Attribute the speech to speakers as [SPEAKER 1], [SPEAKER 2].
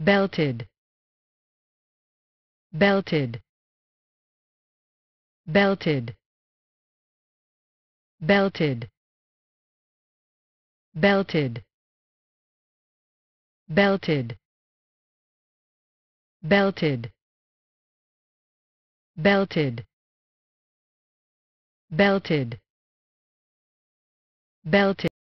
[SPEAKER 1] belted belted belted belted belted belted belted belted belted belted